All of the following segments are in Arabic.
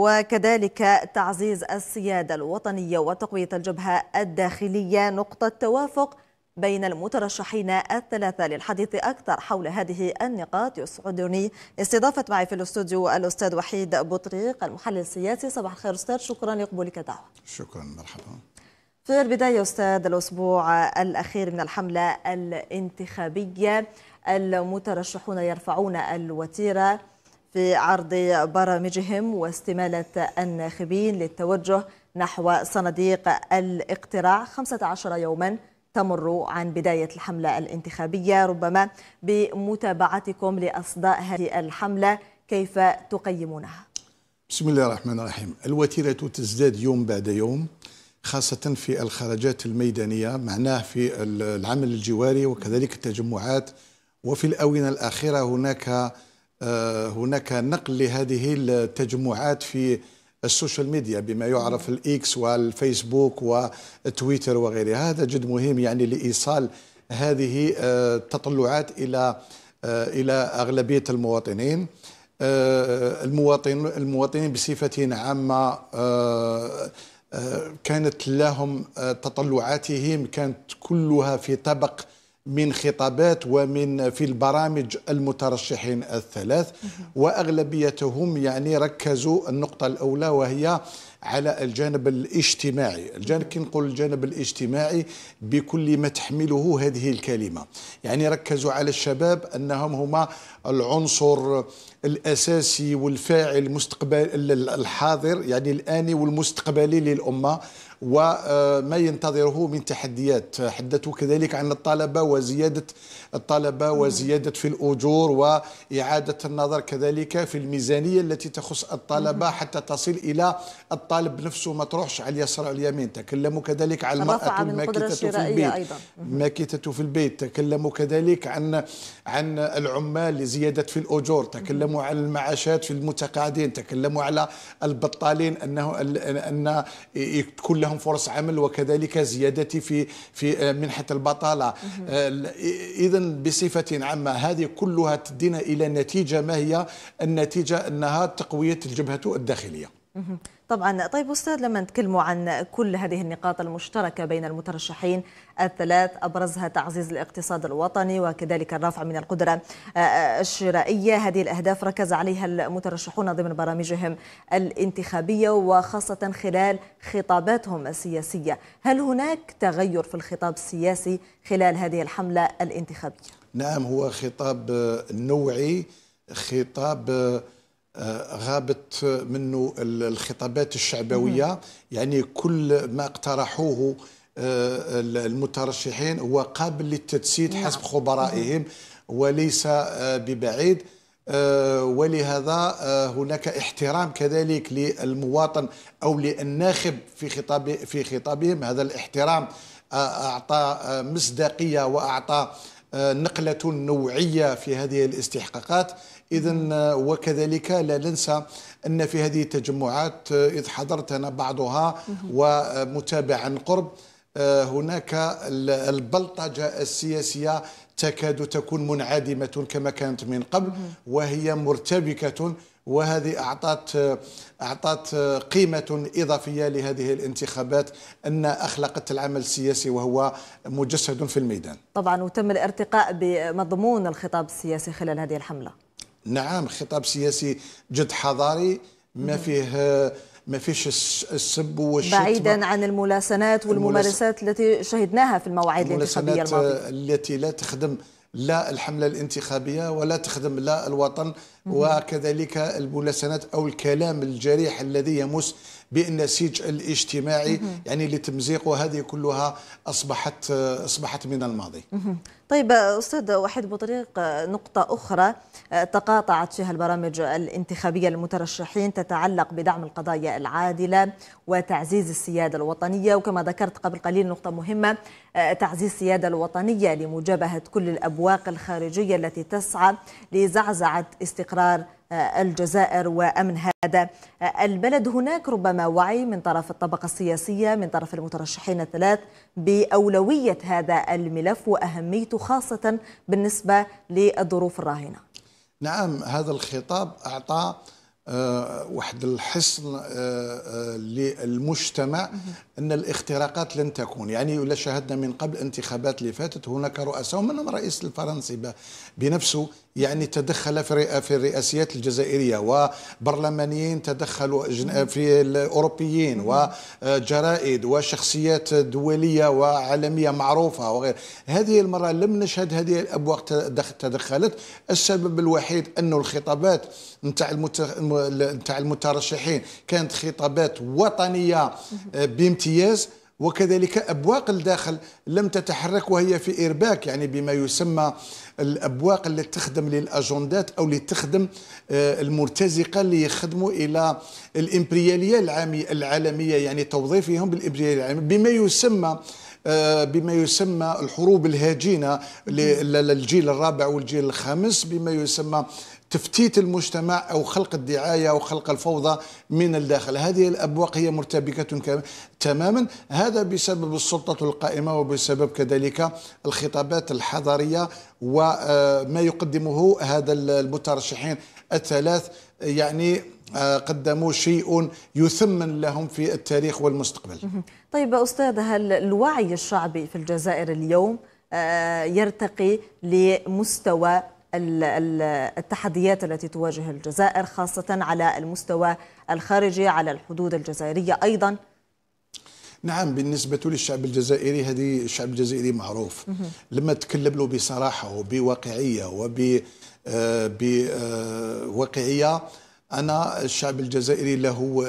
وكذلك تعزيز السيادة الوطنية وتقوية الجبهة الداخلية نقطة توافق بين المترشحين الثلاثة للحديث أكثر حول هذه النقاط يسعدني استضافة معي في الاستوديو الأستاذ وحيد بطريق المحلل السياسي صباح الخير أستاذ شكرا لقبولك الدعوة شكرا مرحبا في البداية أستاذ الأسبوع الأخير من الحملة الانتخابية المترشحون يرفعون الوتيرة في عرض برامجهم واستمالة الناخبين للتوجه نحو صناديق الاقتراع 15 يوما تمر عن بداية الحملة الانتخابية ربما بمتابعتكم لأصداء هذه الحملة كيف تقيمونها؟ بسم الله الرحمن الرحيم الوتيرة تزداد يوم بعد يوم خاصة في الخرجات الميدانية معناه في العمل الجواري وكذلك التجمعات وفي الآونة الأخيرة هناك آه، هناك نقل لهذه التجمعات في السوشيال ميديا بما يعرف الاكس والفيسبوك وتويتر وغيرها هذا جد مهم يعني لايصال هذه آه، التطلعات الى آه، الى اغلبيه المواطنين المواطن المواطنين بصفه عامه كانت لهم تطلعاتهم كانت كلها في طبق من خطابات ومن في البرامج المترشحين الثلاث واغلبيتهم يعني ركزوا النقطه الاولى وهي على الجانب الاجتماعي الجانب كي نقول الجانب الاجتماعي بكل ما تحمله هذه الكلمة يعني ركزوا على الشباب أنهم هما العنصر الأساسي والفاعل المستقبل الحاضر يعني الآني والمستقبلي للأمة وما ينتظره من تحديات حدثوا كذلك عن الطلبة وزيادة الطلبة وزيادة في الأجور وإعادة النظر كذلك في الميزانية التي تخص الطلبة حتى تصل إلى الطالب نفسه ما تروحش على اليسار أو اليمين تكلموا كذلك عن المرأة الماكتة في البيت ماكتة في البيت تكلموا كذلك عن عن العمال لزيادة في الأجور تكلموا عن المعاشات في المتقاعدين تكلموا على البطالين أنه أن يكون لهم فرص عمل وكذلك زيادة في في آه، منحة البطالة آه، إذا بصفة عامة هذه كلها تدينا إلى نتيجة ما هي النتيجة أنها تقوية الجبهة الداخلية طبعا طيب أستاذ لما نتكلموا عن كل هذه النقاط المشتركة بين المترشحين الثلاث أبرزها تعزيز الاقتصاد الوطني وكذلك الرفع من القدرة الشرائية هذه الأهداف ركز عليها المترشحون ضمن برامجهم الانتخابية وخاصة خلال خطاباتهم السياسية هل هناك تغير في الخطاب السياسي خلال هذه الحملة الانتخابية؟ نعم هو خطاب نوعي خطاب آه، غابت منه الخطابات الشعبويه يعني كل ما اقترحوه آه، المترشحين هو قابل للتجسيد نعم. حسب خبرائهم وليس آه، ببعيد ولهذا هناك احترام كذلك للمواطن او للناخب في خطاب في خطابهم هذا الاحترام اعطى مصداقيه واعطى آه، نقلة نوعية في هذه الاستحقاقات إذا آه، وكذلك لا ننسى أن في هذه التجمعات آه، إذ حضرت أنا بعضها ومتابع عن قرب هناك البلطجة السياسية تكاد تكون منعدمة كما كانت من قبل وهي مرتبكة وهذه أعطت أعطت قيمة إضافية لهذه الانتخابات أن أخلقت العمل السياسي وهو مجسد في الميدان طبعا وتم الارتقاء بمضمون الخطاب السياسي خلال هذه الحملة نعم خطاب سياسي جد حضاري ما فيه ما فيش السب والشتم بعيدا عن الملاسنات والممارسات التي شهدناها في المواعيد الانتخابيه الماضيه التي لا تخدم لا الحملة الانتخابية ولا تخدم لا الوطن وكذلك الملاسنات أو الكلام الجريح الذي يمس بالنسيج الاجتماعي يعني لتمزيق وهذه كلها أصبحت أصبحت من الماضي طيب أستاذ وحيد بطريق نقطة أخرى تقاطعت فيها البرامج الانتخابية للمترشحين تتعلق بدعم القضايا العادلة وتعزيز السيادة الوطنية وكما ذكرت قبل قليل نقطة مهمة تعزيز السيادة الوطنية لمجابهة كل الأبواق الخارجية التي تسعى لزعزعة استقرار الجزائر وأمن هذا البلد هناك ربما وعي من طرف الطبقة السياسية من طرف المترشحين الثلاث بأولوية هذا الملف وأهميته خاصة بالنسبة للظروف الراهنة نعم هذا الخطاب أعطى آه، واحد الحصن آه، آه، للمجتمع ان الاختراقات لن تكون يعني ولا شاهدنا من قبل انتخابات اللي فاتت هناك رؤساء ومنهم الرئيس الفرنسي بنفسه يعني تدخل في الرئاسيات الجزائرية وبرلمانيين تدخلوا في الأوروبيين وجرائد وشخصيات دولية وعالمية معروفة وغير هذه المرة لم نشهد هذه الأبواق تدخلت السبب الوحيد انه الخطابات نتاع نتاع المترشحين كانت خطابات وطنية بامتياز وكذلك أبواق الداخل لم تتحرك وهي في إرباك يعني بما يسمى الأبواق اللي تخدم للأجندات أو اللي تخدم آه، المرتزقة اللي يخدموا إلى الإمبريالية العامية العالمية يعني توظيفهم بالإمبريالية العالمية بما يسمى آه، بما يسمى الحروب الهاجينة للجيل الرابع والجيل الخامس بما يسمى تفتيت المجتمع أو خلق الدعاية أو خلق الفوضى من الداخل هذه الأبواق هي مرتبكة تماما هذا بسبب السلطة القائمة وبسبب كذلك الخطابات الحضارية وما آه، يقدمه هذا المترشحين الثلاث يعني آه، قدموا شيء يثمن لهم في التاريخ والمستقبل طيب أستاذ هل الوعي الشعبي في الجزائر اليوم آه، يرتقي لمستوى التحديات التي تواجه الجزائر خاصة على المستوى الخارجي على الحدود الجزائرية أيضا نعم بالنسبة للشعب الجزائري هذه الشعب الجزائري معروف لما تكلم له بصراحة وبواقعية وب آه، آه، أنا الشعب الجزائري له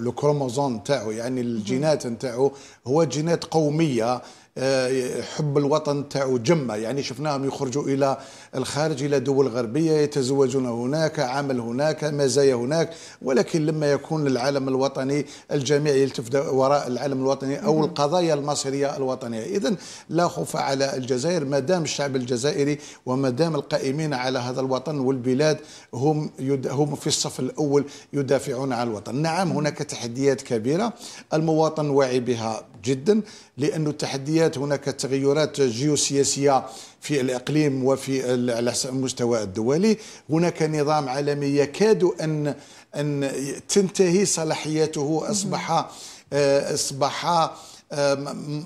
الكروموزون تاعو يعني الجينات تاعو هو جينات قومية آه، حب الوطن تاعو جمه يعني شفناهم يخرجوا الى الخارج الى دول غربيه يتزوجون هناك عمل هناك مزايا هناك ولكن لما يكون العالم الوطني الجميع يلتف وراء العالم الوطني او القضايا المصيريه الوطنيه اذا لا خوف على الجزائر ما دام الشعب الجزائري وما دام القائمين على هذا الوطن والبلاد هم هم في الصف الاول يدافعون عن الوطن نعم هناك تحديات كبيره المواطن واعي بها جدا لأن التحديات هناك تغيرات جيوسياسية في الإقليم وفي على المستوى الدولي هناك نظام عالمي يكاد أن أن تنتهي صلاحيته أصبح آه، أصبح آه،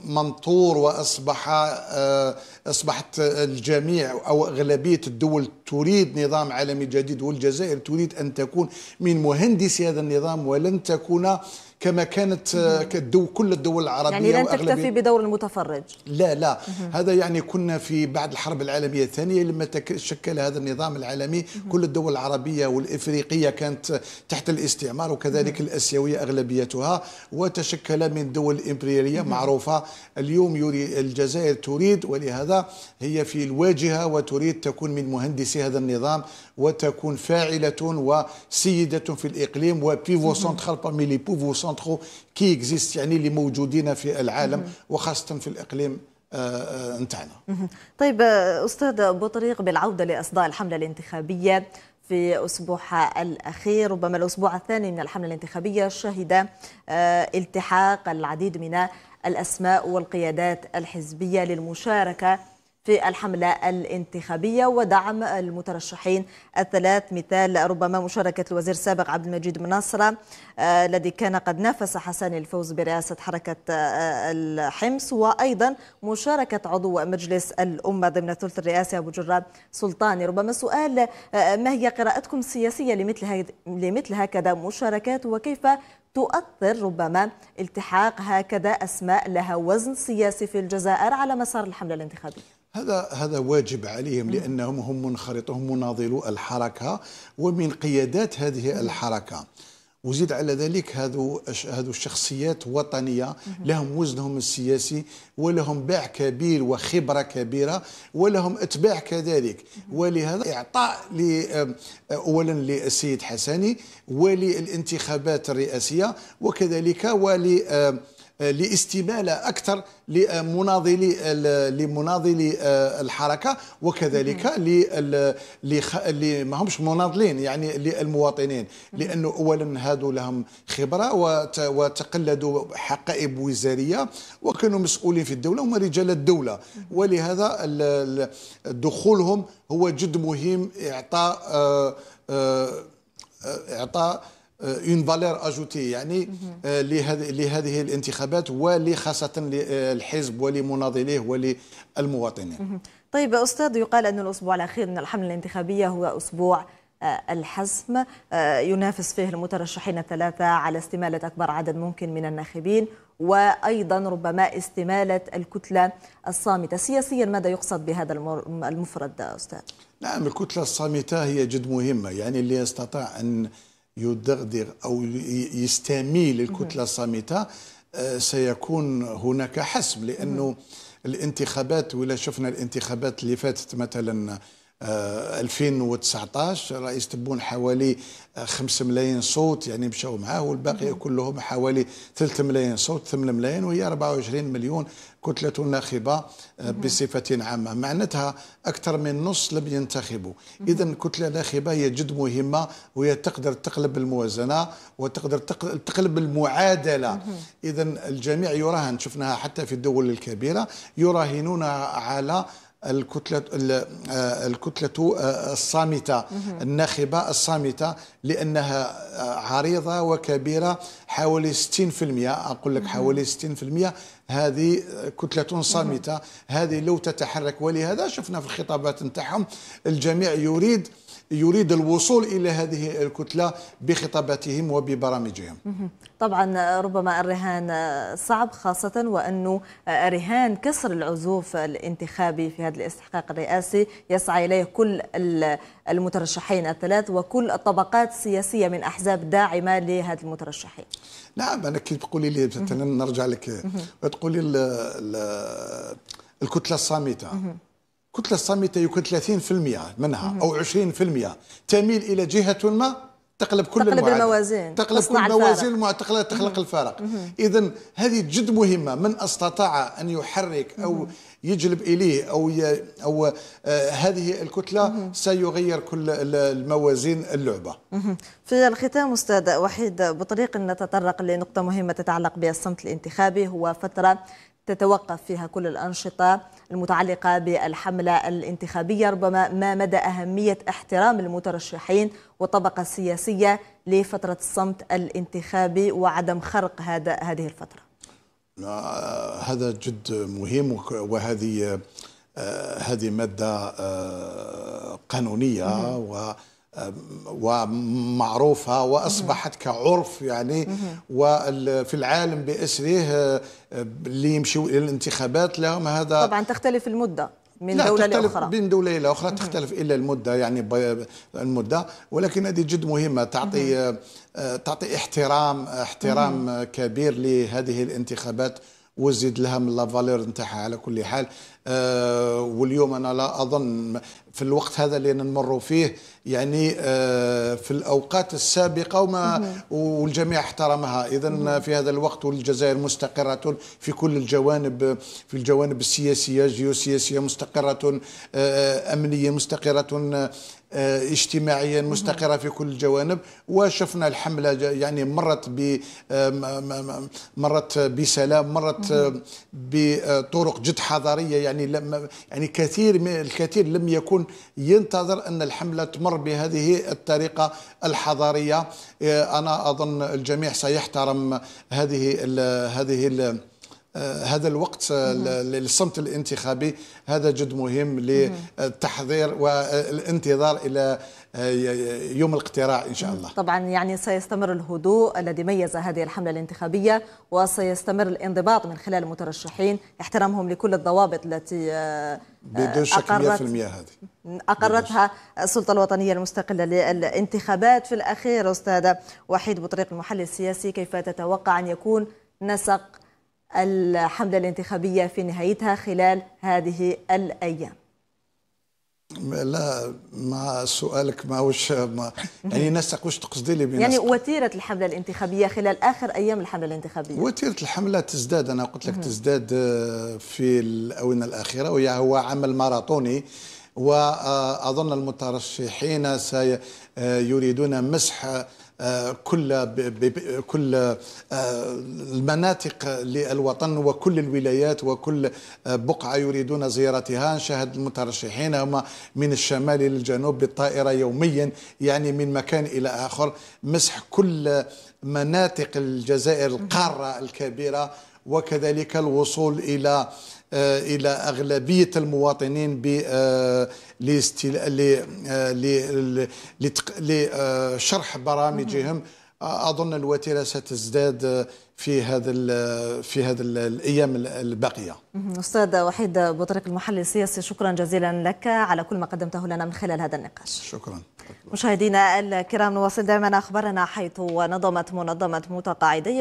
منطور واصبح آه، اصبحت الجميع او اغلبيه الدول تريد نظام عالمي جديد والجزائر تريد ان تكون من مهندسي هذا النظام ولن تكون كما كانت آه، كدو كل الدول العربيه يعني لن تكتفي بدور المتفرج لا لا هذا يعني كنا في بعد الحرب العالميه الثانيه لما تشكل هذا النظام العالمي كل الدول العربيه والافريقيه كانت تحت الاستعمار وكذلك الاسيويه اغلبيتها وتشكل من دول امبرياليه معروفه اليوم يري الجزائر تريد ولهذا هي في الواجهه وتريد تكون من مهندسي هذا النظام وتكون فاعله وسيده في الاقليم وبيفو سنترال بارمي لي بوفو سونترو كي اكزيست يعني اللي موجودين في العالم وخاصه في الاقليم آه، آه، نتاعنا طيب آه، استاذ بطريق بالعوده لاصداء الحمله الانتخابيه في أسبوعها الأخير ربما الأسبوع الثاني من الحملة الانتخابية شهد التحاق العديد من الأسماء والقيادات الحزبية للمشاركة في الحملة الانتخابية ودعم المترشحين الثلاث مثال ربما مشاركة الوزير السابق عبد المجيد مناصرة آه، الذي كان قد نافس حسن الفوز برئاسة حركة آه، الحمص وأيضا مشاركة عضو مجلس الأمة ضمن الثلث الرئاسي أبو جرة سلطاني ربما سؤال آه، ما هي قراءتكم السياسية لمثل, لمثل هكذا مشاركات وكيف تؤثر ربما التحاق هكذا أسماء لها وزن سياسي في الجزائر على مسار الحملة الانتخابية هذا هذا واجب عليهم لانهم هم منخرطهم مناضلو الحركه ومن قيادات هذه الحركه وزيد على ذلك هذو هذو الشخصيات وطنيه لهم وزنهم السياسي ولهم باع كبير وخبره كبيره ولهم اتباع كذلك ولهذا اعطاء اولا للسيد حسني وللانتخابات الرئاسيه وكذلك ول لاستماله اكثر لمناضلي لمناضلي آه، الحركه وكذلك ل ما همش مناضلين يعني للمواطنين لانه اولا هادو لهم خبره وتقلدوا حقائب وزاريه وكانوا مسؤولين في الدوله هم رجال الدوله ولهذا دخولهم هو جد مهم اعطاء آه، آه، اعطاء اون فالير اجوتي يعني آه، لهذه الانتخابات ولخاصه للحزب آه، ولمناضليه وللمواطنين. طيب استاذ يقال ان الاسبوع الاخير من الحمله الانتخابيه هو اسبوع آه، الحسم ينافس فيه المترشحين الثلاثه على استماله اكبر عدد ممكن من الناخبين وايضا ربما استماله الكتله الصامته، سياسيا ماذا يقصد بهذا المفرد استاذ؟ نعم الكتله الصامته هي جد مهمه يعني اللي يستطاع ان يدغدغ أو يستميل الكتلة الصامتة آه، سيكون هناك حسم لأنه الانتخابات ولا شفنا الانتخابات اللي فاتت مثلا 2019 آه، رئيس تبون حوالي 5 آه، ملايين صوت يعني مشاو معاه والباقي كلهم حوالي 3 ملايين صوت 8 ملايين وهي 24 مليون كتلة ناخبة آه، بصفة عامة معناتها أكثر من نص لم ينتخبوا إذا كتلة ناخبة هي جد مهمة وهي تقدر تقلب الموازنة وتقدر تقلب المعادلة إذا الجميع يراهن شفناها حتى في الدول الكبيرة يراهنون على الكتلة آه، الكتلة آه، الصامتة الناخبة الصامتة لأنها آه، عريضة وكبيرة حوالي 60% أقول لك حوالي 60% هذه كتلة صامتة هذه لو تتحرك ولهذا شفنا في الخطابات نتاعهم الجميع يريد يريد الوصول إلى هذه الكتلة بخطاباتهم وببرامجهم طبعا ربما الرهان صعب خاصة وأنه رهان كسر العزوف الانتخابي في هذا الاستحقاق الرئاسي يسعى إليه كل المترشحين الثلاث وكل الطبقات السياسية من أحزاب داعمة لهذا المترشحين نعم أنا كي تقولي لي نرجع لك تقولي الكتلة الصامتة الكتله الصامته يمكن 30% منها او 20% تميل الى جهه ما تقلب كل تقلب الموازين تقلب كل الموازين المعتقلات تخلق الفارق اذا هذه جد مهمه من استطاع ان يحرك او يجلب اليه او ي... او آه هذه الكتله سيغير كل الموازين اللعبه. في الختام استاذ وحيد بطريق نتطرق لنقطه مهمه تتعلق بالصمت الانتخابي هو فتره تتوقف فيها كل الأنشطة المتعلقة بالحملة الانتخابية ربما ما مدى أهمية احترام المترشحين والطبقة السياسية لفترة الصمت الانتخابي وعدم خرق هذا هذه الفترة هذا جد مهم وهذه آه، هذه مادة آه، قانونية و ومعروفة وأصبحت كعرف يعني وفي العالم بأسره آه، اللي يمشوا إلى الانتخابات لهم هذا طبعا تختلف المدة من لا دولة تختلف لأخرى بين دولة إلى أخرى تختلف إلا المدة يعني المدة ولكن هذه جد مهمة تعطي آه، تعطي احترام احترام كبير لهذه الانتخابات وزيد لها من لا فالور نتاعها على كل حال آه، واليوم انا لا اظن في الوقت هذا اللي نمروا فيه يعني آه، في الاوقات السابقه وما والجميع احترمها اذا في هذا الوقت والجزائر مستقره في كل الجوانب في الجوانب السياسيه الجيوسياسيه مستقره آه، امنيه مستقره آه، اجتماعيا مستقره في كل الجوانب وشفنا الحمله يعني مرت ب آه، مرت بسلام مرت بطرق جد حضاريه يعني لم يعني كثير الكثير لم يكن ينتظر ان الحمله تمر بهذه الطريقه الحضاريه آه، انا اظن الجميع سيحترم هذه الـ هذه ال آه، هذا الوقت آه، نعم. للصمت الانتخابي هذا جد مهم للتحضير نعم. والانتظار الى آه، يوم الاقتراع ان شاء الله. طبعا يعني سيستمر الهدوء الذي ميز هذه الحمله الانتخابيه وسيستمر الانضباط من خلال المترشحين احترامهم لكل الضوابط التي بدون شك 100% هذه أقرتها السلطة الوطنية المستقلة للانتخابات في الأخير استاذ وحيد بطريق المحلل السياسي كيف تتوقع أن يكون نسق الحملة الانتخابية في نهايتها خلال هذه الأيام لا مع سؤالك ماهوش ما يعني الناس واش تقصدي لي يعني وتيره الحمله الانتخابيه خلال اخر ايام الحمله الانتخابيه وتيره الحمله تزداد انا قلت لك تزداد آه، في الاونه الاخيره وهي هو عمل ماراطوني واظن المترشحين سيريدون آه، مسح كل كل آه، المناطق للوطن وكل الولايات وكل آه، بقعه يريدون زيارتها نشاهد المترشحين هما من الشمال الى الجنوب بالطائره يوميا يعني من مكان الى اخر مسح كل مناطق الجزائر القاره الكبيره وكذلك الوصول الى آه، الى اغلبيه المواطنين ب آه، آه، لشرح برامجهم اظن الوتيره ستزداد في هذا في هذا الايام الباقيه. استاذ وحيد بطريق المحل السياسي شكرا جزيلا لك على كل ما قدمته لنا من خلال هذا النقاش. شكرا. مشاهدينا الكرام نواصل دائما اخبارنا حيث نظمت منظمه متقاعدي